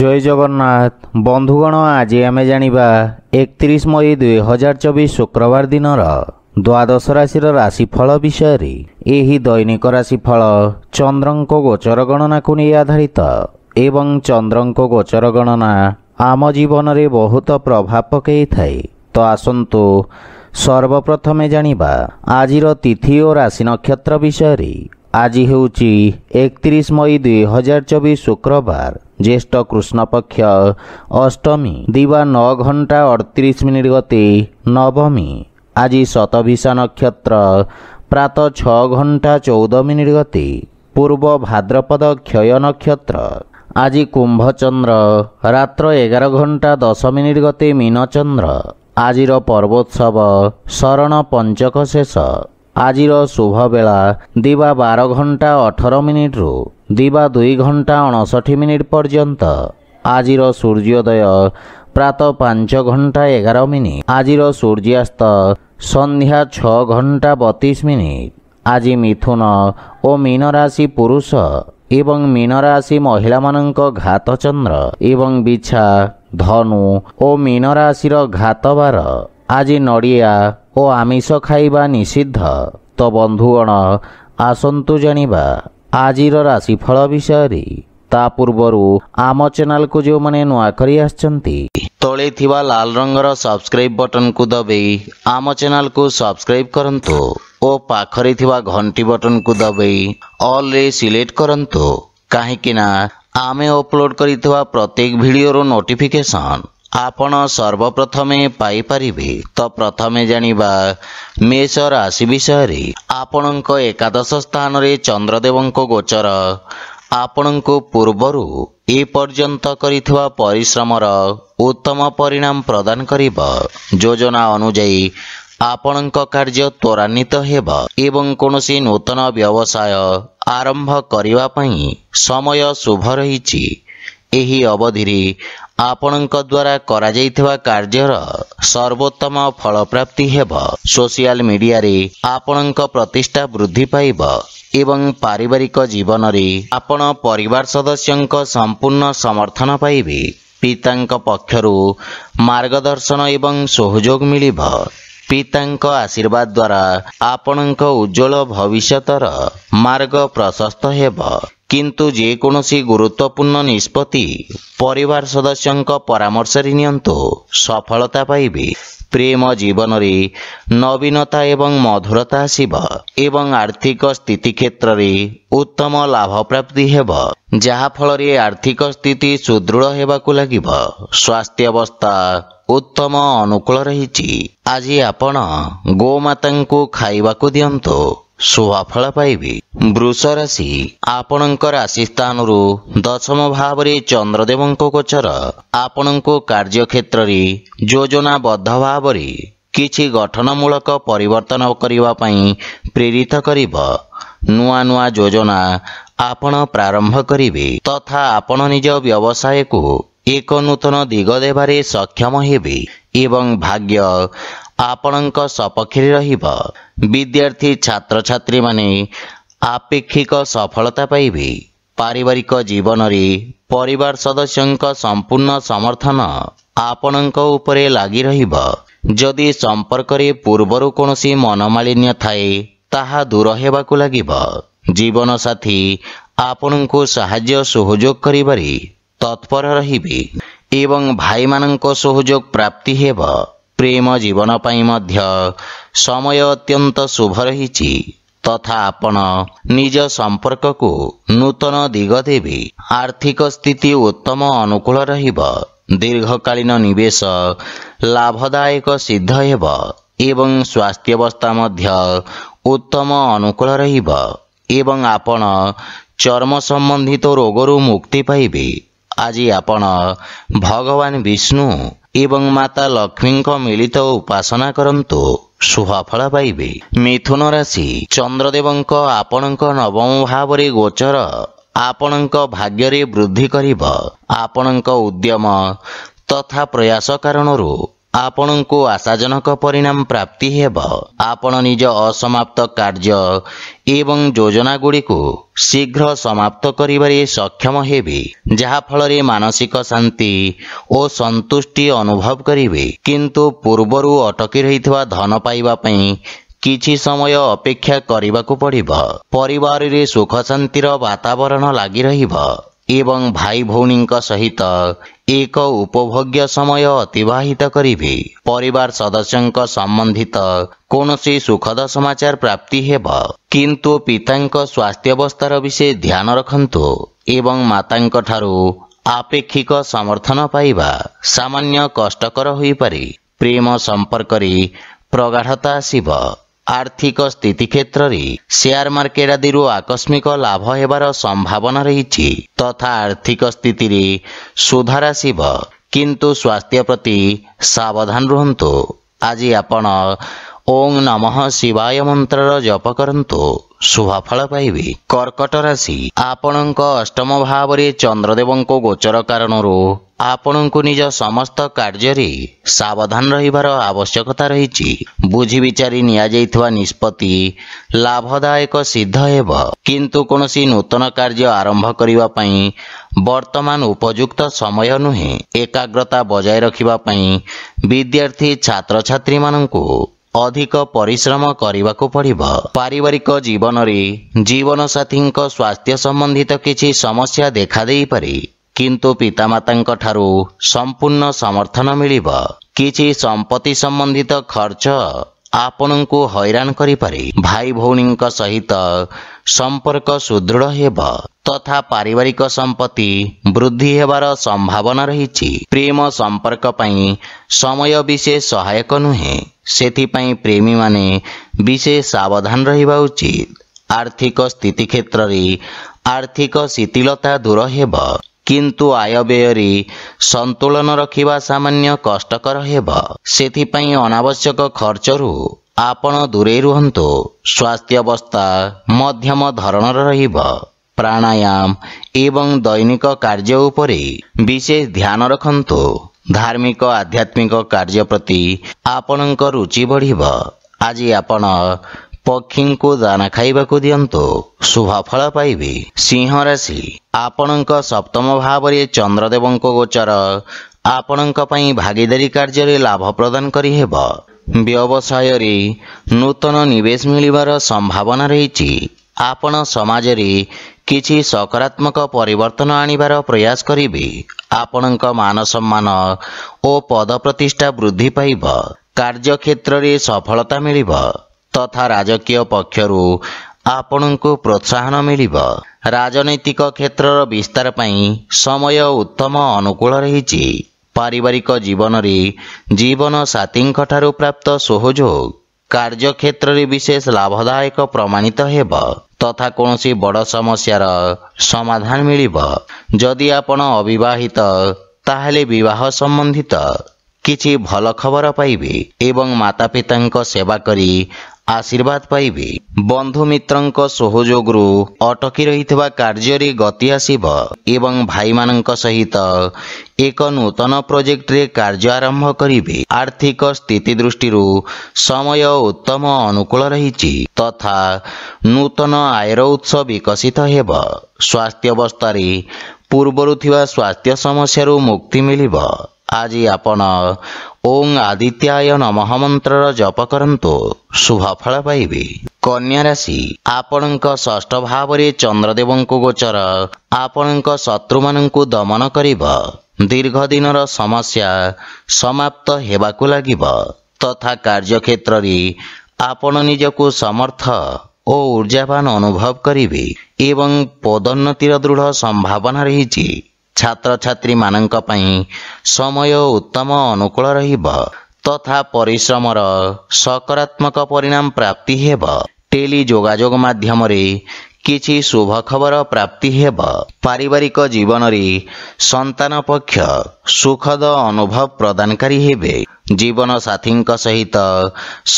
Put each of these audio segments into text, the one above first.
জয় জগন্নাথ বন্ধুগণ আজি ଆମେ ଜାଣିବା ଏକତିରିଶ ମଇ ଦୁଇହଜାର ଚବିଶ ଶୁକ୍ରବାର ଦିନର ଦ୍ୱାଦଶ ରାଶିର ରାଶିଫଳ ବିଷୟରେ ଏହି ଦୈନିକ ରାଶିଫଳ ଚନ୍ଦ୍ରଙ୍କ ଗୋଚର ଗଣନାକୁ ନେଇ ଆଧାରିତ ଏବଂ ଚନ୍ଦ୍ରଙ୍କ ଗୋଚର ଗଣନା ଆମ ଜୀବନରେ ବହୁତ ପ୍ରଭାବ ପକାଇଥାଏ ତ ଆସନ୍ତୁ ସର୍ବପ୍ରଥମେ ଜାଣିବା ଆଜିର ତିଥି ଓ ରାଶି ନକ୍ଷତ୍ର ବିଷୟରେ ଆଜି ହେଉଛି ଏକତିରିଶ ମଇ ଦୁଇହଜାର ଚବିଶ ଶୁକ୍ରବାର ଜ୍ୟେଷ୍ଠ କୃଷ୍ଣପକ୍ଷ ଅଷ୍ଟମୀ ଦିବା ନଅ ଘଣ୍ଟା ଅଠତିରିଶ ମିନିଟ୍ ଗତି ନବମୀ ଆଜି ଶତଭିଷା ନକ୍ଷତ୍ର ପ୍ରାତଃ ଛଅ ଘଣ୍ଟା ଚଉଦ ମିନିଟ୍ ଗତି ପୂର୍ବ ଭାଦ୍ରପଦ କ୍ଷୟ ନକ୍ଷତ୍ର ଆଜି କୁମ୍ଭଚନ୍ଦ୍ର ରାତ୍ର ଏଗାର ଘଣ୍ଟା ଦଶ ମିନିଟ୍ ଗତି ମୀନଚନ୍ଦ୍ର ଆଜିର ପର୍ବୋତ୍ସବ ଶରଣ ପଞ୍ଚକ ଶେଷ ଆଜିର ଶୁଭ ବେଳା ଦିବା ବାର ଘଣ୍ଟା ଅଠର ମିନିଟ୍ରୁ ଦିବା ଦୁଇ ଘଣ୍ଟା ଅଣଷଠି ମିନିଟ୍ ପର୍ଯ୍ୟନ୍ତ ଆଜିର ସୂର୍ଯ୍ୟୋଦୟ ପ୍ରାୟ ପାଞ୍ଚ ଘଣ୍ଟା ଏଗାର ମିନିଟ୍ ଆଜିର ସୂର୍ଯ୍ୟାସ୍ତ ସନ୍ଧ୍ୟା ଛଅ ଘଣ୍ଟା ବତିଶ ମିନିଟ୍ ଆଜି ମିଥୁନ ଓ ମୀନ ରାଶି ପୁରୁଷ ଏବଂ ମୀନ ରାଶି ମହିଳାମାନଙ୍କ ଘାତ ଚନ୍ଦ୍ର ଏବଂ ବିଛା ଧନୁ ଓ ମୀନ ରାଶିର ଘାତ ବାର आज नड़िया आमिष खाइवा निषिद्ध तो त बन्धुगण आसु जाज राशिफल विषयले तबु आम च्यानेको जो भने नसिस् त लाल रङर सब्सक्राइब को दबै आम च्यानेको सब्सक्राइब घंटी बटन को बटनको ऑल रे सिलेक्ट गरु काहीँक आमे अपलोड गरि प्रत्येक भिडियो नोटिफिकेशन ଆପଣ ସର୍ବପ୍ରଥମେ ପାଇପାରିବେ ତ ପ୍ରଥମେ ଜାଣିବା ମେଷ ରାଶି ବିଷୟରେ ଆପଣଙ୍କ ଏକାଦଶ ସ୍ଥାନରେ ଚନ୍ଦ୍ରଦେବଙ୍କ ଗୋଚର ଆପଣଙ୍କୁ ପୂର୍ବରୁ ଏ ପର୍ଯ୍ୟନ୍ତ କରିଥିବା ପରିଶ୍ରମର ଉତ୍ତମ ପରିଣାମ ପ୍ରଦାନ କରିବ ଯୋଜନା ଅନୁଯାୟୀ ଆପଣଙ୍କ କାର୍ଯ୍ୟ ତ୍ୱରାନ୍ୱିତ ହେବ ଏବଂ କୌଣସି ନୂତନ ବ୍ୟବସାୟ ଆରମ୍ଭ କରିବା ପାଇଁ ସମୟ ଶୁଭ ରହିଛି ଏହି ଅବଧିରେ ଆପଣଙ୍କ ଦ୍ୱାରା କରାଯାଇଥିବା କାର୍ଯ୍ୟର ସର୍ବୋତ୍ତମ ଫଳପ୍ରାପ୍ତି ହେବ ସୋସିଆଲ ମିଡ଼ିଆରେ ଆପଣଙ୍କ ପ୍ରତିଷ୍ଠା ବୃଦ୍ଧି ପାଇବ ଏବଂ ପାରିବାରିକ ଜୀବନରେ ଆପଣ ପରିବାର ସଦସ୍ୟଙ୍କ ସମ୍ପୂର୍ଣ୍ଣ ସମର୍ଥନ ପାଇବେ ପିତାଙ୍କ ପକ୍ଷରୁ ମାର୍ଗଦର୍ଶନ ଏବଂ ସହଯୋଗ ମିଳିବ ପିତାଙ୍କ ଆଶୀର୍ବାଦ ଦ୍ୱାରା ଆପଣଙ୍କ ଉଜ୍ଜଳ ଭବିଷ୍ୟତର ମାର୍ଗ ପ୍ରଶସ୍ତ ହେବ କିନ୍ତୁ ଯେକୌଣସି ଗୁରୁତ୍ୱପୂର୍ଣ୍ଣ ନିଷ୍ପତ୍ତି ପରିବାର ସଦସ୍ୟଙ୍କ ପରାମର୍ଶରେ ନିଅନ୍ତୁ ସଫଳତା ପାଇବେ ପ୍ରେମ ଜୀବନରେ ନବୀନତା ଏବଂ ମଧୁରତା ଆସିବ ଏବଂ ଆର୍ଥିକ ସ୍ଥିତି କ୍ଷେତ୍ରରେ ଉତ୍ତମ ଲାଭପ୍ରାପ୍ତି ହେବ ଯାହାଫଳରେ ଆର୍ଥିକ ସ୍ଥିତି ସୁଦୃଢ଼ ହେବାକୁ ଲାଗିବ ସ୍ୱାସ୍ଥ୍ୟାବସ୍ଥା ଉତ୍ତମ ଅନୁକୂଳ ରହିଛି ଆଜି ଆପଣ ଗୋମାତାଙ୍କୁ ଖାଇବାକୁ ଦିଅନ୍ତୁ ଶୁଭଫଳ ପାଇବେ ବୃଷ ରାଶି ଆପଣଙ୍କ ରାଶି ସ୍ଥାନରୁ ଦଶମ ଭାବରେ ଚନ୍ଦ୍ରଦେବଙ୍କ ଗୋଚର ଆପଣଙ୍କୁ କାର୍ଯ୍ୟକ୍ଷେତ୍ରରେ ଯୋଜନାବଦ୍ଧ ଭାବରେ କିଛି ଗଠନମୂଳକ ପରିବର୍ତ୍ତନ କରିବା ପାଇଁ ପ୍ରେରିତ କରିବ ନୂଆ ନୂଆ ଯୋଜନା ଆପଣ ପ୍ରାରମ୍ଭ କରିବେ ତଥା ଆପଣ ନିଜ ବ୍ୟବସାୟକୁ ଏକ ନୂତନ ଦିଗ ଦେବାରେ ସକ୍ଷମ ହେବେ ଏବଂ ଭାଗ୍ୟ ଆପଣଙ୍କ ସପକ୍ଷରେ ରହିବ ବିଦ୍ୟାର୍ଥୀ ଛାତ୍ରଛାତ୍ରୀମାନେ ଆପେକ୍ଷିକ ସଫଳତା ପାଇବେ ପାରିବାରିକ ଜୀବନରେ ପରିବାର ସଦସ୍ୟଙ୍କ ସମ୍ପୂର୍ଣ୍ଣ ସମର୍ଥନ ଆପଣଙ୍କ ଉପରେ ଲାଗି ରହିବ ଯଦି ସମ୍ପର୍କରେ ପୂର୍ବରୁ କୌଣସି ମନମାଳିନ୍ୟ ଥାଏ ତାହା ଦୂର ହେବାକୁ ଲାଗିବ ଜୀବନସାଥୀ ଆପଣଙ୍କୁ ସାହାଯ୍ୟ ସହଯୋଗ କରିବାରେ ତତ୍ପର ରହିବେ ଏବଂ ଭାଇମାନଙ୍କ ସହଯୋଗ ପ୍ରାପ୍ତି ହେବ ପ୍ରେମ ଜୀବନ ପାଇଁ ମଧ୍ୟ ସମୟ ଅତ୍ୟନ୍ତ ଶୁଭ ରହିଛି ତଥା ଆପଣ ନିଜ ସମ୍ପର୍କକୁ ନୂତନ ଦିଗ ଦେବି ଆର୍ଥିକ ସ୍ଥିତି ଉତ୍ତମ ଅନୁକୂଳ ରହିବ ଦୀର୍ଘକାଳୀନ ନିବେଶ ଲାଭଦାୟକ ସିଦ୍ଧ ହେବ ଏବଂ ସ୍ୱାସ୍ଥ୍ୟବସ୍ଥା ମଧ୍ୟ ଉତ୍ତମ ଅନୁକୂଳ ରହିବ ଏବଂ ଆପଣ ଚର୍ମ ସମ୍ବନ୍ଧିତ ରୋଗରୁ ମୁକ୍ତି ପାଇବେ ଆଜି ଆପଣ ଭଗବାନ ବିଷ୍ଣୁ ଏବଂ ମାତା ଲକ୍ଷ୍ମୀଙ୍କ ମିଳିତ ଉପାସନା କରନ୍ତୁ ଶୁଭଫଳ ପାଇବେ ମିଥୁନ ରାଶି ଚନ୍ଦ୍ରଦେବଙ୍କ ଆପଣଙ୍କ ନବମ ଭାବରେ ଗୋଚର ଆପଣଙ୍କ ଭାଗ୍ୟରେ ବୃଦ୍ଧି କରିବ ଆପଣଙ୍କ ଉଦ୍ୟମ ତଥା ପ୍ରୟାସ କାରଣରୁ ଆପଣଙ୍କୁ ଆଶାଜନକ ପରିଣାମ ପ୍ରାପ୍ତି ହେବ ଆପଣ ନିଜ ଅସମାପ୍ତ କାର୍ଯ୍ୟ ଏବଂ ଯୋଜନାଗୁଡ଼ିକୁ ଶୀଘ୍ର ସମାପ୍ତ କରିବାରେ ସକ୍ଷମ ହେବେ ଯାହାଫଳରେ ମାନସିକ ଶାନ୍ତି ଓ ସନ୍ତୁଷ୍ଟି ଅନୁଭବ କରିବେ କିନ୍ତୁ ପୂର୍ବରୁ ଅଟକି ରହିଥିବା ଧନ ପାଇବା ପାଇଁ କିଛି ସମୟ ଅପେକ୍ଷା କରିବାକୁ ପଡ଼ିବ ପରିବାରରେ ସୁଖଶାନ୍ତିର ବାତାବରଣ ଲାଗି ରହିବ ଏବଂ ଭାଇ ଭଉଣୀଙ୍କ ସହିତ ଏକ ଉପଭୋଗ୍ୟ ସମୟ ଅତିବାହିତ କରିବେ ପରିବାର ସଦସ୍ୟଙ୍କ ସମ୍ବନ୍ଧିତ କୌଣସି ସୁଖଦ ସମାଚାର ପ୍ରାପ୍ତି ହେବ କିନ୍ତୁ ପିତାଙ୍କ ସ୍ୱାସ୍ଥ୍ୟାବସ୍ଥାର ବିଷୟ ଧ୍ୟାନ ରଖନ୍ତୁ ଏବଂ ମାତାଙ୍କ ଠାରୁ ଆପେକ୍ଷିକ ସମର୍ଥନ ପାଇବା ସାମାନ୍ୟ କଷ୍ଟକର ହୋଇପାରେ ପ୍ରେମ ସମ୍ପର୍କରେ ପ୍ରଗାଢ଼ତା ଆସିବ ଆର୍ଥିକ ସ୍ଥିତି କ୍ଷେତ୍ରରେ ସେୟାର ମାର୍କେଟ ଆଦିରୁ ଆକସ୍ମିକ ଲାଭ ହେବାର ସମ୍ଭାବନା ରହିଛି ତଥା ଆର୍ଥିକ ସ୍ଥିତିରେ ସୁଧାର ଆସିବ କିନ୍ତୁ ସ୍ୱାସ୍ଥ୍ୟ ପ୍ରତି ସାବଧାନ ରୁହନ୍ତୁ ଆଜି ଆପଣ ଓଂ ନମଃ ଶିବାୟ ମନ୍ତ୍ରର ଜପ କରନ୍ତୁ ଶୁଭଫଳ ପାଇବେ କର୍କଟ ରାଶି ଆପଣଙ୍କ ଅଷ୍ଟମ ଭାବରେ ଚନ୍ଦ୍ରଦେବଙ୍କ ଗୋଚର କାରଣରୁ ଆପଣଙ୍କୁ ନିଜ ସମସ୍ତ କାର୍ଯ୍ୟରେ ସାବଧାନ ରହିବାର ଆବଶ୍ୟକତା ରହିଛି ବୁଝିବିଚାରି ନିଆଯାଇଥିବା ନିଷ୍ପତ୍ତି ଲାଭଦାୟକ ସିଦ୍ଧ ହେବ କିନ୍ତୁ କୌଣସି ନୂତନ କାର୍ଯ୍ୟ ଆରମ୍ଭ କରିବା ପାଇଁ ବର୍ତ୍ତମାନ ଉପଯୁକ୍ତ ସମୟ ନୁହେଁ ଏକାଗ୍ରତା ବଜାୟ ରଖିବା ପାଇଁ ବିଦ୍ୟାର୍ଥୀ ଛାତ୍ରଛାତ୍ରୀମାନଙ୍କୁ ଅଧିକ ପରିଶ୍ରମ କରିବାକୁ ପଡ଼ିବ ପାରିବାରିକ ଜୀବନରେ ଜୀବନସାଥୀଙ୍କ ସ୍ୱାସ୍ଥ୍ୟ ସମ୍ବନ୍ଧିତ କିଛି ସମସ୍ୟା ଦେଖାଦେଇପାରେ कन् पितामाता सम्पूर्ण समर्थन मियो किछि सम्पत्ति सम्बन्धित खर्च हैरान करि पारे भाइ भौ सहित सम्पर्क सुदृढ तथा पारिवारिक हुपत्ति वृद्धि हेबार सम्भावना प्रेम सम्पर्क पई समय विशेष सहायक नहि सेति पई प्रेमी माने विशेष सावधान रहिबा उचित आर्थिक स्थिति क्षेत्र रे आर्थिक शिथिलता दूर କିନ୍ତୁ ଆୟ ବ୍ୟୟରେ ସନ୍ତୁଳନ ରଖିବା ସାମାନ୍ୟ କଷ୍ଟକର ହେବ ସେଥିପାଇଁ ଅନାବଶ୍ୟକ ଖର୍ଚ୍ଚରୁ ଆପଣ ଦୂରେଇ ରୁହନ୍ତୁ ସ୍ୱାସ୍ଥ୍ୟ ଅବସ୍ଥା ମଧ୍ୟମ ଧରଣର ରହିବ ପ୍ରାଣାୟାମ ଏବଂ ଦୈନିକ କାର୍ଯ୍ୟ ଉପରେ ବିଶେଷ ଧ୍ୟାନ ରଖନ୍ତୁ ଧାର୍ମିକ ଆଧ୍ୟାତ୍ମିକ କାର୍ଯ୍ୟ ପ୍ରତି ଆପଣଙ୍କ ରୁଚି ବଢ଼ିବ ଆଜି ଆପଣ ପକ୍ଷୀଙ୍କୁ ଦାନା ଖାଇବାକୁ ଦିଅନ୍ତୁ ଶୁଭଫଳ ପାଇବେ ସିଂହ ରାଶି ଆପଣଙ୍କ ସପ୍ତମ ଭାବରେ ଚନ୍ଦ୍ରଦେବଙ୍କ ଗୋଚର ଆପଣଙ୍କ ପାଇଁ ଭାଗିଦାରୀ କାର୍ଯ୍ୟରେ ଲାଭ ପ୍ରଦାନ କରିହେବ ବ୍ୟବସାୟରେ ନୂତନ ନିବେଶ ମିଳିବାର ସମ୍ଭାବନା ରହିଛି ଆପଣ ସମାଜରେ କିଛି ସକାରାତ୍ମକ ପରିବର୍ତ୍ତନ ଆଣିବାର ପ୍ରୟାସ କରିବେ ଆପଣଙ୍କ ମାନସମ୍ମାନ ଓ ପଦ ପ୍ରତିଷ୍ଠା ବୃଦ୍ଧି ପାଇବ କାର୍ଯ୍ୟକ୍ଷେତ୍ରରେ ସଫଳତା ମିଳିବ ତଥା ରାଜକୀୟ ପକ୍ଷରୁ ଆପଣଙ୍କୁ ପ୍ରୋତ୍ସାହନ ମିଳିବ ରାଜନୈତିକ କ୍ଷେତ୍ରର ବିସ୍ତାର ପାଇଁ ସମୟ ଉତ୍ତମ ଅନୁକୂଳ ରହିଛି ପାରିବାରିକ ଜୀବନରେ ଜୀବନସାଥୀଙ୍କଠାରୁ ପ୍ରାପ୍ତ ସହଯୋଗ କାର୍ଯ୍ୟକ୍ଷେତ୍ରରେ ବିଶେଷ ଲାଭଦାୟକ ପ୍ରମାଣିତ ହେବ ତଥା କୌଣସି ବଡ଼ ସମସ୍ୟାର ସମାଧାନ ମିଳିବ ଯଦି ଆପଣ ଅବିବାହିତ ତାହେଲେ ବିବାହ ସମ୍ବନ୍ଧିତ କିଛି ଭଲ ଖବର ପାଇବେ ଏବଂ ମାତାପିତାଙ୍କ ସେବା କରି ଆଶୀର୍ବାଦ ପାଇବେ ବନ୍ଧୁମିତ୍ରଙ୍କ ସହଯୋଗରୁ ଅଟକି ରହିଥିବା କାର୍ଯ୍ୟରେ ଗତି ଆସିବ ଏବଂ ଭାଇମାନଙ୍କ ସହିତ ଏକ ନୂତନ ପ୍ରୋଜେକ୍ଟରେ କାର୍ଯ୍ୟ ଆରମ୍ଭ କରିବେ ଆର୍ଥିକ ସ୍ଥିତି ଦୃଷ୍ଟିରୁ ସମୟ ଉତ୍ତମ ଅନୁକୂଳ ରହିଛି ତଥା ନୂତନ ଆୟର ଉତ୍ସ ବିକଶିତ ହେବ ସ୍ୱାସ୍ଥ୍ୟ ଅବସ୍ଥାରେ ପୂର୍ବରୁ ଥିବା ସ୍ୱାସ୍ଥ୍ୟ ସମସ୍ୟାରୁ ମୁକ୍ତି ମିଳିବ ଆଜି ଆପଣ ଓଂ ଆଦିତ୍ୟାୟ ନମଃ ମନ୍ତ୍ରର ଜପ କରନ୍ତୁ ଶୁଭଫଳ ପାଇବେ କନ୍ୟା ରାଶି ଆପଣଙ୍କ ଷଷ୍ଠ ଭାବରେ ଚନ୍ଦ୍ରଦେବଙ୍କୁ ଗୋଚର ଆପଣଙ୍କ ଶତ୍ରୁମାନଙ୍କୁ ଦମନ କରିବ ଦୀର୍ଘ ଦିନର ସମସ୍ୟା ସମାପ୍ତ ହେବାକୁ ଲାଗିବ ତଥା କାର୍ଯ୍ୟକ୍ଷେତ୍ରରେ ଆପଣ ନିଜକୁ ସମର୍ଥ ଓ ଉର୍ଜାବାନ ଅନୁଭବ କରିବେ ଏବଂ ପଦୋନ୍ନତିର ଦୃଢ଼ ସମ୍ଭାବନା ରହିଛି ଛାତ୍ରଛାତ୍ରୀମାନଙ୍କ ପାଇଁ ସମୟ ଉତ୍ତମ ଅନୁକୂଳ ରହିବ ତଥା ପରିଶ୍ରମର ସକାରାତ୍ମକ ପରିଣାମ ପ୍ରାପ୍ତି ହେବ ଟେଲି ଯୋଗାଯୋଗ ମାଧ୍ୟମରେ କିଛି ଶୁଭ ଖବର ପ୍ରାପ୍ତି ହେବ ପାରିବାରିକ ଜୀବନରେ ସନ୍ତାନ ପକ୍ଷ ସୁଖଦ ଅନୁଭବ ପ୍ରଦାନକାରୀ ହେବେ ଜୀବନସାଥୀଙ୍କ ସହିତ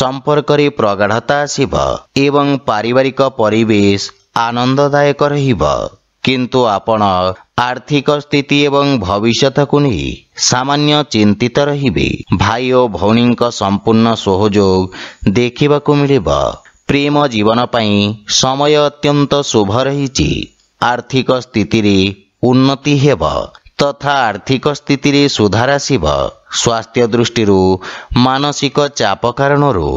ସମ୍ପର୍କରେ ପ୍ରଗାଢ଼ତା ଆସିବ ଏବଂ ପାରିବାରିକ ପରିବେଶ ଆନନ୍ଦଦାୟକ ରହିବ କିନ୍ତୁ ଆପଣ ଆର୍ଥିକ ସ୍ଥିତି ଏବଂ ଭବିଷ୍ୟତକୁ ନେଇ ସାମାନ୍ୟ ଚିନ୍ତିତ ରହିବେ ଭାଇ ଓ ଭଉଣୀଙ୍କ ସମ୍ପୂର୍ଣ୍ଣ ସହଯୋଗ ଦେଖିବାକୁ ମିଳିବ ପ୍ରେମ ଜୀବନ ପାଇଁ ସମୟ ଅତ୍ୟନ୍ତ ଶୁଭ ରହିଛି ଆର୍ଥିକ ସ୍ଥିତିରେ ଉନ୍ନତି ହେବ ତଥା ଆର୍ଥିକ ସ୍ଥିତିରେ ସୁଧାର ଆସିବ ସ୍ୱାସ୍ଥ୍ୟ ଦୃଷ୍ଟିରୁ ମାନସିକ ଚାପ କାରଣରୁ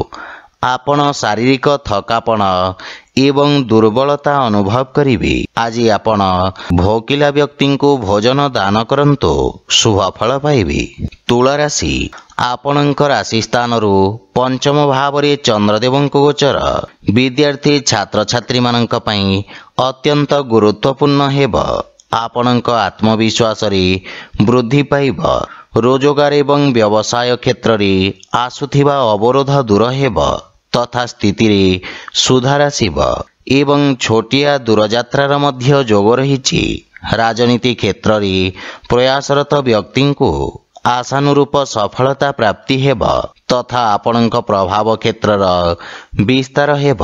ଆପଣ ଶାରୀରିକ ଥକାପଣ ଏବଂ ଦୁର୍ବଳତା ଅନୁଭବ କରିବେ ଆଜି ଆପଣ ଭୋକିଲା ବ୍ୟକ୍ତିଙ୍କୁ ଭୋଜନ ଦାନ କରନ୍ତୁ ଶୁଭଫଳ ପାଇବେ ତୁଳରାଶି ଆପଣଙ୍କ ରାଶି ସ୍ଥାନରୁ ପଞ୍ଚମ ଭାବରେ ଚନ୍ଦ୍ରଦେବଙ୍କୁ ଗୋଚର ବିଦ୍ୟାର୍ଥୀ ଛାତ୍ରଛାତ୍ରୀମାନଙ୍କ ପାଇଁ ଅତ୍ୟନ୍ତ ଗୁରୁତ୍ୱପୂର୍ଣ୍ଣ ହେବ ଆପଣଙ୍କ ଆତ୍ମବିଶ୍ୱାସରେ ବୃଦ୍ଧି ପାଇବ ରୋଜଗାର ଏବଂ ବ୍ୟବସାୟ କ୍ଷେତ୍ରରେ ଆସୁଥିବା ଅବରୋଧ ଦୂର ହେବ ତଥା ସ୍ଥିତିରେ ସୁଧାର ଆସିବ ଏବଂ ଛୋଟିଆ ଦୂରଯାତ୍ରାର ମଧ୍ୟ ଯୋଗ ରହିଛି ରାଜନୀତି କ୍ଷେତ୍ରରେ ପ୍ରୟାସରତ ବ୍ୟକ୍ତିଙ୍କୁ ଆଶାନୁରୂପ ସଫଳତା ପ୍ରାପ୍ତି ହେବ ତଥା ଆପଣଙ୍କ ପ୍ରଭାବ କ୍ଷେତ୍ରର ବିସ୍ତାର ହେବ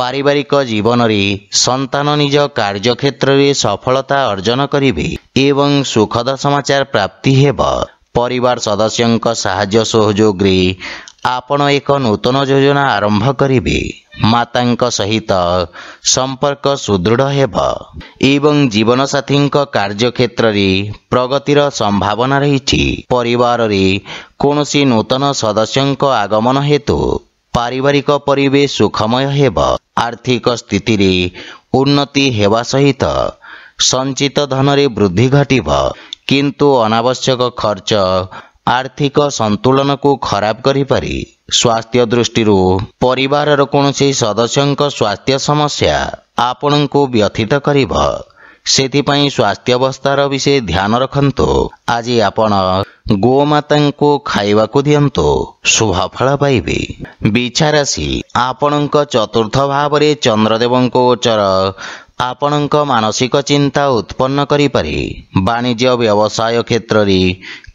ପାରିବାରିକ ଜୀବନରେ ସନ୍ତାନ ନିଜ କାର୍ଯ୍ୟକ୍ଷେତ୍ରରେ ସଫଳତା ଅର୍ଜନ କରିବେ ଏବଂ ସୁଖଦ ସମାଚାର ପ୍ରାପ୍ତି ହେବ ପରିବାର ସଦସ୍ୟଙ୍କ ସାହାଯ୍ୟ ସହଯୋଗରେ ଆପଣ ଏକ ନୂତନ ଯୋଜନା ଆରମ୍ଭ କରିବେ ମାତାଙ୍କ ସହିତ ସମ୍ପର୍କ ସୁଦୃଢ଼ ହେବ ଏବଂ ଜୀବନସାଥୀଙ୍କ କାର୍ଯ୍ୟକ୍ଷେତ୍ରରେ ପ୍ରଗତିର ସମ୍ଭାବନା ରହିଛି ପରିବାରରେ କୌଣସି ନୂତନ ସଦସ୍ୟଙ୍କ ଆଗମନ ହେତୁ ପାରିବାରିକ ପରିବେଶ ସୁଖମୟ ହେବ ଆର୍ଥିକ ସ୍ଥିତିରେ ଉନ୍ନତି ହେବା ସହିତ ସଞ୍ଚିତ ଧନରେ ବୃଦ୍ଧି ଘଟିବ କିନ୍ତୁ ଅନାବଶ୍ୟକ ଖର୍ଚ୍ଚ ଆର୍ଥିକ ସନ୍ତୁଳନକୁ ଖରାପ କରିପାରି ସ୍ୱାସ୍ଥ୍ୟ ଦୃଷ୍ଟିରୁ ପରିବାରର କୌଣସି ସଦସ୍ୟଙ୍କ ସ୍ୱାସ୍ଥ୍ୟ ସମସ୍ୟା ଆପଣଙ୍କୁ ବ୍ୟଥିତ କରିବ ସେଥିପାଇଁ ସ୍ୱାସ୍ଥ୍ୟାବସ୍ଥାର ବିଷୟ ଧ୍ୟାନ ରଖନ୍ତୁ ଆଜି ଆପଣ ଗୋମାତାଙ୍କୁ ଖାଇବାକୁ ଦିଅନ୍ତୁ ଶୁଭଫଳ ପାଇବେ ବିଛାରାଶି ଆପଣଙ୍କ ଚତୁର୍ଥ ଭାବରେ ଚନ୍ଦ୍ରଦେବଙ୍କ ଗୋଚର ଆପଣଙ୍କ ମାନସିକ ଚିନ୍ତା ଉତ୍ପନ୍ନ କରିପାରେ ବାଣିଜ୍ୟ ବ୍ୟବସାୟ କ୍ଷେତ୍ରରେ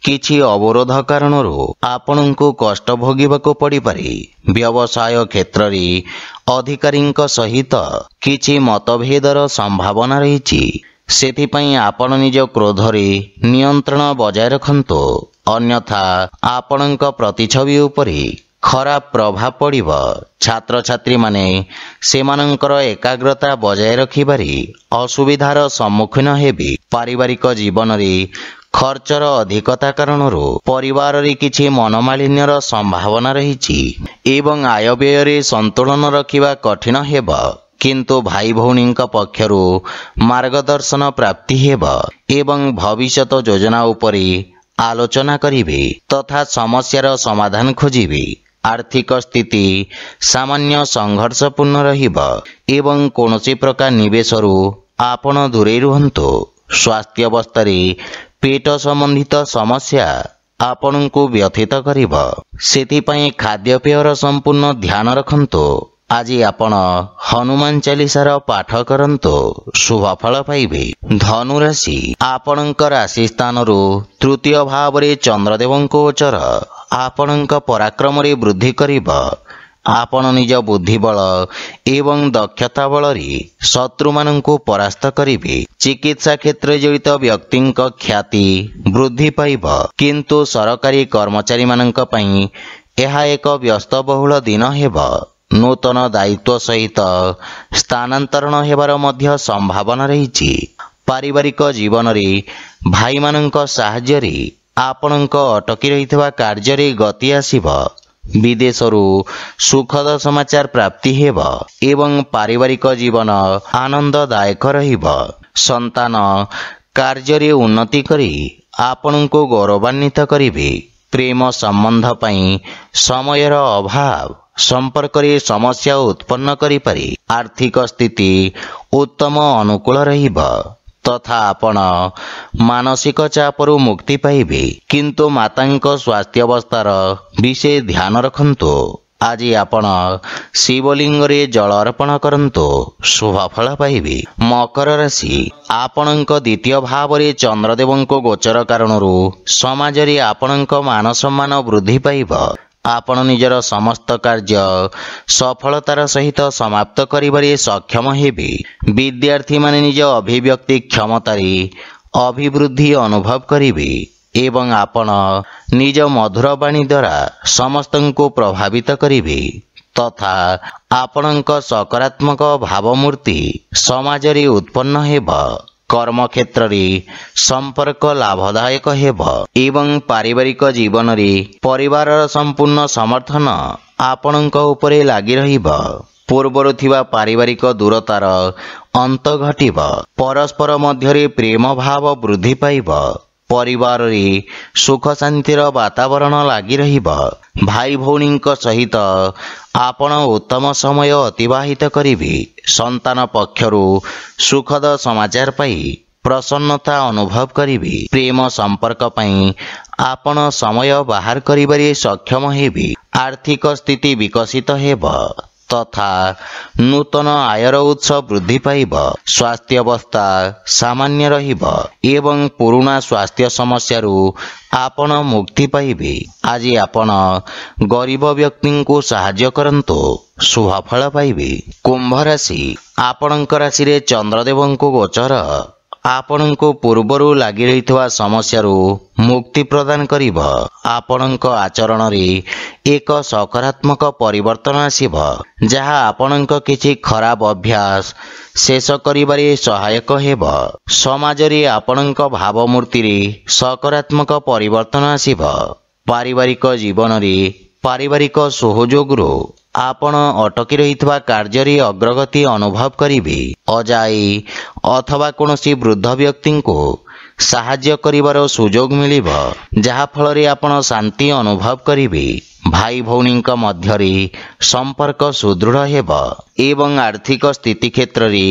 କିଛି ଅବରୋଧ କାରଣରୁ ଆପଣଙ୍କୁ କଷ୍ଟ ଭୋଗିବାକୁ ପଡ଼ିପାରେ ବ୍ୟବସାୟ କ୍ଷେତ୍ରରେ ଅଧିକାରୀଙ୍କ ସହିତ କିଛି ମତଭେଦର ସମ୍ଭାବନା ରହିଛି ସେଥିପାଇଁ ଆପଣ ନିଜ କ୍ରୋଧରେ ନିୟନ୍ତ୍ରଣ ବଜାୟ ରଖନ୍ତୁ ଅନ୍ୟଥା ଆପଣଙ୍କ ପ୍ରତିଛବି ଉପରେ ଖରାପ ପ୍ରଭାବ ପଡ଼ିବ ଛାତ୍ରଛାତ୍ରୀମାନେ ସେମାନଙ୍କର ଏକାଗ୍ରତା ବଜାୟ ରଖିବାରେ ଅସୁବିଧାର ସମ୍ମୁଖୀନ ହେବେ ପାରିବାରିକ ଜୀବନରେ ଖର୍ଚ୍ଚର ଅଧିକତା କାରଣରୁ ପରିବାରରେ କିଛି ମନମାଳିନ୍ୟର ସମ୍ଭାବନା ରହିଛି ଏବଂ ଆୟ ବ୍ୟୟରେ ସନ୍ତୁଳନ ରଖିବା କଠିନ ହେବ କିନ୍ତୁ ଭାଇ ଭଉଣୀଙ୍କ ପକ୍ଷରୁ ମାର୍ଗଦର୍ଶନ ପ୍ରାପ୍ତି ହେବ ଏବଂ ଭବିଷ୍ୟତ ଯୋଜନା ଉପରେ ଆଲୋଚନା କରିବେ ତଥା ସମସ୍ୟାର ସମାଧାନ ଖୋଜିବେ ଆର୍ଥିକ ସ୍ଥିତି ସାମାନ୍ୟ ସଂଘର୍ଷପୂର୍ଣ୍ଣ ରହିବ ଏବଂ କୌଣସି ପ୍ରକାର ନିବେଶରୁ ଆପଣ ଦୂରେଇ ରୁହନ୍ତୁ ସ୍ୱାସ୍ଥ୍ୟ ପେଟ ସମ୍ବନ୍ଧିତ ସମସ୍ୟା ଆପଣଙ୍କୁ ବ୍ୟଥିତ କରିବ ସେଥିପାଇଁ ଖାଦ୍ୟପେୟର ସମ୍ପୂର୍ଣ୍ଣ ଧ୍ୟାନ ରଖନ୍ତୁ ଆଜି ଆପଣ ହନୁମାନ ଚାଲିସାର ପାଠ କରନ୍ତୁ ଶୁଭଫଳ ପାଇବେ ଧନୁରାଶି ଆପଣଙ୍କ ରାଶି ସ୍ଥାନରୁ ତୃତୀୟ ଭାବରେ ଚନ୍ଦ୍ରଦେବଙ୍କ ଗୋଚର ଆପଣଙ୍କ ପରାକ୍ରମରେ ବୃଦ୍ଧି କରିବ ଆପଣ ନିଜ ବୁଦ୍ଧି ବଳ ଏବଂ ଦକ୍ଷତା ବଳରେ ଶତ୍ରୁମାନଙ୍କୁ ପରାସ୍ତ କରିବେ ଚିକିତ୍ସା କ୍ଷେତ୍ରରେ ଜଡ଼ିତ ବ୍ୟକ୍ତିଙ୍କ ଖ୍ୟାତି ବୃଦ୍ଧି ପାଇବ କିନ୍ତୁ ସରକାରୀ କର୍ମଚାରୀମାନଙ୍କ ପାଇଁ ଏହା ଏକ ବ୍ୟସ୍ତବହୁଳ ଦିନ ହେବ ନୂତନ ଦାୟିତ୍ୱ ସହିତ ସ୍ଥାନାନ୍ତରଣ ହେବାର ମଧ୍ୟ ସମ୍ଭାବନା ରହିଛି ପାରିବାରିକ ଜୀବନରେ ଭାଇମାନଙ୍କ ସାହାଯ୍ୟରେ ଆପଣଙ୍କ ଅଟକି ରହିଥିବା କାର୍ଯ୍ୟରେ ଗତି ଆସିବ ବିଦେଶରୁ ସୁଖଦ ସମାଚାର ପ୍ରାପ୍ତି ହେବ ଏବଂ ପାରିବାରିକ ଜୀବନ ଆନନ୍ଦଦାୟକ ରହିବ ସନ୍ତାନ କାର୍ଯ୍ୟରେ ଉନ୍ନତି କରି ଆପଣଙ୍କୁ ଗୌରବାନ୍ୱିତ କରିବେ ପ୍ରେମ ସମ୍ବନ୍ଧ ପାଇଁ ସମୟର ଅଭାବ ସମ୍ପର୍କରେ ସମସ୍ୟା ଉତ୍ପନ୍ନ କରିପାରେ ଆର୍ଥିକ ସ୍ଥିତି ଉତ୍ତମ ଅନୁକୂଳ ରହିବ ତଥା ଆପଣ ମାନସିକ ଚାପରୁ ମୁକ୍ତି ପାଇବେ କିନ୍ତୁ ମାତାଙ୍କ ସ୍ୱାସ୍ଥ୍ୟବସ୍ଥାର ବିଶେଷ ଧ୍ୟାନ ରଖନ୍ତୁ ଆଜି ଆପଣ ଶିବଲିଙ୍ଗରେ ଜଳ ଅର୍ପଣ କରନ୍ତୁ ଶୁଭଫଳ ପାଇବେ ମକର ରାଶି ଆପଣଙ୍କ ଦ୍ୱିତୀୟ ଭାବରେ ଚନ୍ଦ୍ରଦେବଙ୍କ ଗୋଚର କାରଣରୁ ସମାଜରେ ଆପଣଙ୍କ ମାନସମ୍ମାନ ବୃଦ୍ଧି ପାଇବ ଆପଣ ନିଜର ସମସ୍ତ କାର୍ଯ୍ୟ ସଫଳତାର ସହିତ ସମାପ୍ତ କରିବାରେ ସକ୍ଷମ ହେବେ ବିଦ୍ୟାର୍ଥୀମାନେ ନିଜ ଅଭିବ୍ୟକ୍ତି କ୍ଷମତାରେ ଅଭିବୃଦ୍ଧି ଅନୁଭବ କରିବେ ଏବଂ ଆପଣ ନିଜ ମଧୁର ବାଣୀ ଦ୍ୱାରା ସମସ୍ତଙ୍କୁ ପ୍ରଭାବିତ କରିବେ ତଥା ଆପଣଙ୍କ ସକାରାତ୍ମକ ଭାବମୂର୍ତ୍ତି ସମାଜରେ ଉତ୍ପନ୍ନ ହେବ କର୍ମକ୍ଷେତ୍ରରେ ସମ୍ପର୍କ ଲାଭଦାୟକ ହେବ ଏବଂ ପାରିବାରିକ ଜୀବନରେ ପରିବାରର ସମ୍ପୂର୍ଣ୍ଣ ସମର୍ଥନ ଆପଣଙ୍କ ଉପରେ ଲାଗି ରହିବ ପୂର୍ବରୁ ଥିବା ପାରିବାରିକ ଦୂରତାର ଅନ୍ତ ଘଟିବ ପରସ୍ପର ମଧ୍ୟରେ ପ୍ରେମ ଭାବ ବୃଦ୍ଧି ପାଇବ ପରିବାରରେ ସୁଖ ଶାନ୍ତିର ବାତାବରଣ ଲାଗି ରହିବ ଭାଇ ଭଉଣୀଙ୍କ ସହିତ ଆପଣ ଉତ୍ତମ ସମୟ ଅତିବାହିତ କରିବେ ସନ୍ତାନ ପକ୍ଷରୁ ସୁଖଦ ସମାଚାର ପାଇ ପ୍ରସନ୍ନତା ଅନୁଭବ କରିବେ ପ୍ରେମ ସମ୍ପର୍କ ପାଇଁ ଆପଣ ସମୟ ବାହାର କରିବାରେ ସକ୍ଷମ ହେବେ ଆର୍ଥିକ ସ୍ଥିତି ବିକଶିତ ହେବ তথা নূতন আয়ের উৎস বৃদ্ধি পাইব স্বাস্থ্য অবস্থা সামান্য রহব এবং পুরোনা স্বাস্থ্য সমস্যার আপন মুক্তি পাইবে আজ আপন গরিব ব্যক্তি সাহায্য করতু শুভফল পাইবে কুম্ভ রাশি আপনার রাশি চন্দ্রদেবঙ্ গোচর ଆପଣଙ୍କୁ ପୂର୍ବରୁ ଲାଗି ରହିଥିବା ସମସ୍ୟାରୁ ମୁକ୍ତି ପ୍ରଦାନ କରିବ ଆପଣଙ୍କ ଆଚରଣରେ ଏକ ସକାରାତ୍ମକ ପରିବର୍ତ୍ତନ ଆସିବ ଯାହା ଆପଣଙ୍କ କିଛି ଖରାପ ଅଭ୍ୟାସ ଶେଷ କରିବାରେ ସହାୟକ ହେବ ସମାଜରେ ଆପଣଙ୍କ ଭାବମୂର୍ତ୍ତିରେ ସକାରାତ୍ମକ ପରିବର୍ତ୍ତନ ଆସିବ ପାରିବାରିକ ଜୀବନରେ ପାରିବାରିକ ସହଯୋଗରୁ ଆପଣ ଅଟକି ରହିଥିବା କାର୍ଯ୍ୟରେ ଅଗ୍ରଗତି ଅନୁଭବ କରିବେ ଅଜାଇ ଅଥବା କୌଣସି ବୃଦ୍ଧ ବ୍ୟକ୍ତିଙ୍କୁ ସାହାଯ୍ୟ କରିବାର ସୁଯୋଗ ମିଳିବ ଯାହାଫଳରେ ଆପଣ ଶାନ୍ତି ଅନୁଭବ କରିବେ ଭାଇ ଭଉଣୀଙ୍କ ମଧ୍ୟରେ ସମ୍ପର୍କ ସୁଦୃଢ଼ ହେବ ଏବଂ ଆର୍ଥିକ ସ୍ଥିତି କ୍ଷେତ୍ରରେ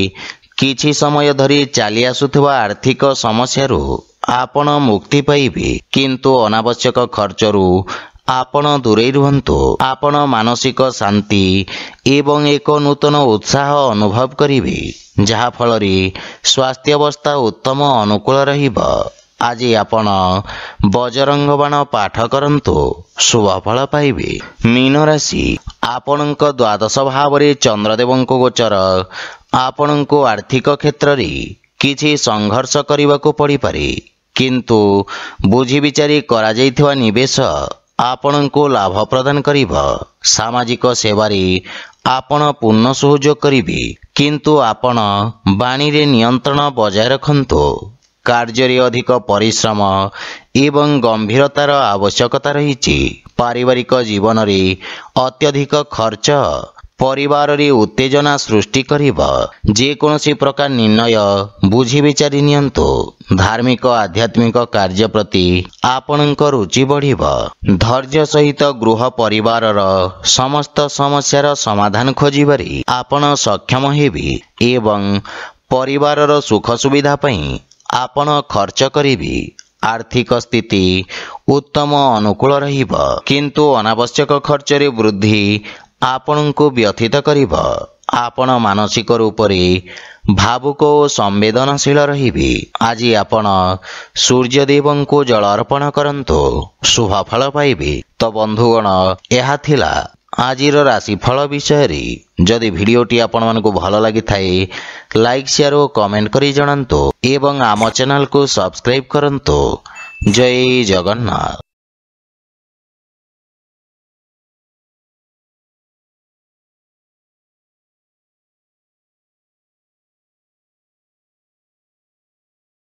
କିଛି ସମୟ ଧରି ଚାଲି ଆସୁଥିବା ଆର୍ଥିକ ସମସ୍ୟାରୁ ଆପଣ ମୁକ୍ତି ପାଇବେ କିନ୍ତୁ ଅନାବଶ୍ୟକ ଖର୍ଚ୍ଚରୁ ଆପଣ ଦୂରେଇ ରୁହନ୍ତୁ ଆପଣ ମାନସିକ ଶାନ୍ତି ଏବଂ ଏକ ନୂତନ ଉତ୍ସାହ ଅନୁଭବ କରିବେ ଯାହାଫଳରେ ସ୍ୱାସ୍ଥ୍ୟାବସ୍ଥା ଉତ୍ତମ ଅନୁକୂଳ ରହିବ ଆଜି ଆପଣ ବଜରଙ୍ଗବାଣ ପାଠ କରନ୍ତୁ ଶୁଭଫଳ ପାଇବେ ମୀନ ରାଶି ଆପଣଙ୍କ ଦ୍ୱାଦଶ ଭାବରେ ଚନ୍ଦ୍ରଦେବଙ୍କ ଗୋଚର ଆପଣଙ୍କୁ ଆର୍ଥିକ କ୍ଷେତ୍ରରେ କିଛି ସଂଘର୍ଷ କରିବାକୁ ପଡ଼ିପାରେ କିନ୍ତୁ ବୁଝିବିଚାରି କରାଯାଇଥିବା ନିବେଶ ଆପଣଙ୍କୁ ଲାଭ ପ୍ରଦାନ କରିବ ସାମାଜିକ ସେବାରେ ଆପଣ ପୂର୍ଣ୍ଣ ସହଯୋଗ କରିବେ କିନ୍ତୁ ଆପଣ ବାଣୀରେ ନିୟନ୍ତ୍ରଣ ବଜାୟ ରଖନ୍ତୁ କାର୍ଯ୍ୟରେ ଅଧିକ ପରିଶ୍ରମ ଏବଂ ଗମ୍ଭୀରତାର ଆବଶ୍ୟକତା ରହିଛି ପାରିବାରିକ ଜୀବନରେ ଅତ୍ୟଧିକ ଖର୍ଚ୍ଚ ପରିବାରରେ ଉତ୍ତେଜନା ସୃଷ୍ଟି କରିବ ଯେକୌଣସି ପ୍ରକାର ନିର୍ଣ୍ଣୟ ବୁଝି ବିଚାରି ନିଅନ୍ତୁ ଧାର୍ମିକ ଆଧ୍ୟାତ୍ମିକ କାର୍ଯ୍ୟ ପ୍ରତି ଆପଣଙ୍କ ରୁଚି ବଢ଼ିବ ଧୈର୍ଯ୍ୟ ସହିତ ଗୃହ ପରିବାରର ସମସ୍ତ ସମସ୍ୟାର ସମାଧାନ ଖୋଜିବାରେ ଆପଣ ସକ୍ଷମ ହେବି ଏବଂ ପରିବାରର ସୁଖ ସୁବିଧା ପାଇଁ ଆପଣ ଖର୍ଚ୍ଚ କରିବି ଆର୍ଥିକ ସ୍ଥିତି ଉତ୍ତମ ଅନୁକୂଳ ରହିବ କିନ୍ତୁ ଅନାବଶ୍ୟକ ଖର୍ଚ୍ଚରେ ବୃଦ୍ଧି ଆପଣଙ୍କୁ ବ୍ୟଥିତ କରିବ ଆପଣ ମାନସିକ ରୂପରେ ଭାବୁକ ଓ ସମ୍ବେଦନଶୀଳ ରହିବି ଆଜି ଆପଣ ସୂର୍ଯ୍ୟଦେବଙ୍କୁ ଜଳ ଅର୍ପଣ କରନ୍ତୁ ଶୁଭଫଳ ପାଇବି ତ ବନ୍ଧୁଗଣ ଏହା ଥିଲା ଆଜିର ରାଶିଫଳ ବିଷୟରେ ଯଦି ଭିଡ଼ିଓଟି ଆପଣମାନଙ୍କୁ ଭଲ ଲାଗିଥାଏ ଲାଇକ୍ ସେୟାର ଓ କମେଣ୍ଟ କରି ଜଣାନ୍ତୁ ଏବଂ ଆମ ଚ୍ୟାନେଲକୁ ସବସ୍କ୍ରାଇବ୍ କରନ୍ତୁ ଜୟ ଜଗନ୍ନାଥ